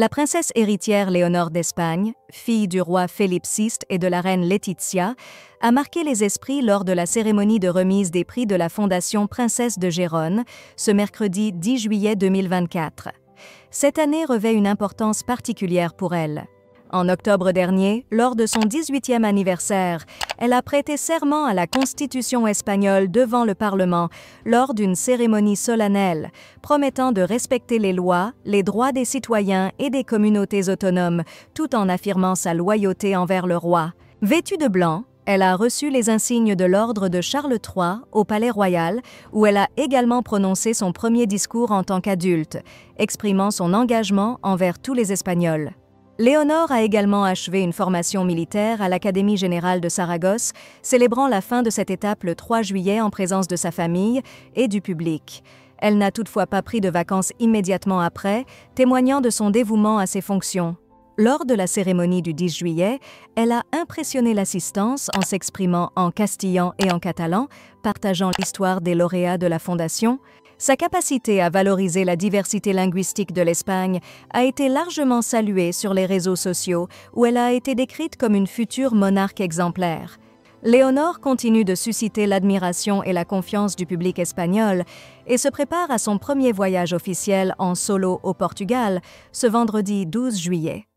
La princesse héritière Léonore d'Espagne, fille du roi Philippe VI et de la reine Laetitia, a marqué les esprits lors de la cérémonie de remise des prix de la Fondation Princesse de Gérone, ce mercredi 10 juillet 2024. Cette année revêt une importance particulière pour elle. En octobre dernier, lors de son 18e anniversaire, elle a prêté serment à la Constitution espagnole devant le Parlement lors d'une cérémonie solennelle, promettant de respecter les lois, les droits des citoyens et des communautés autonomes, tout en affirmant sa loyauté envers le roi. Vêtue de blanc, elle a reçu les insignes de l'ordre de Charles III au Palais Royal, où elle a également prononcé son premier discours en tant qu'adulte, exprimant son engagement envers tous les Espagnols. Léonore a également achevé une formation militaire à l'Académie générale de Saragosse, célébrant la fin de cette étape le 3 juillet en présence de sa famille et du public. Elle n'a toutefois pas pris de vacances immédiatement après, témoignant de son dévouement à ses fonctions. Lors de la cérémonie du 10 juillet, elle a impressionné l'assistance en s'exprimant en castillan et en catalan, partageant l'histoire des lauréats de la Fondation, sa capacité à valoriser la diversité linguistique de l'Espagne a été largement saluée sur les réseaux sociaux où elle a été décrite comme une future monarque exemplaire. Léonore continue de susciter l'admiration et la confiance du public espagnol et se prépare à son premier voyage officiel en solo au Portugal ce vendredi 12 juillet.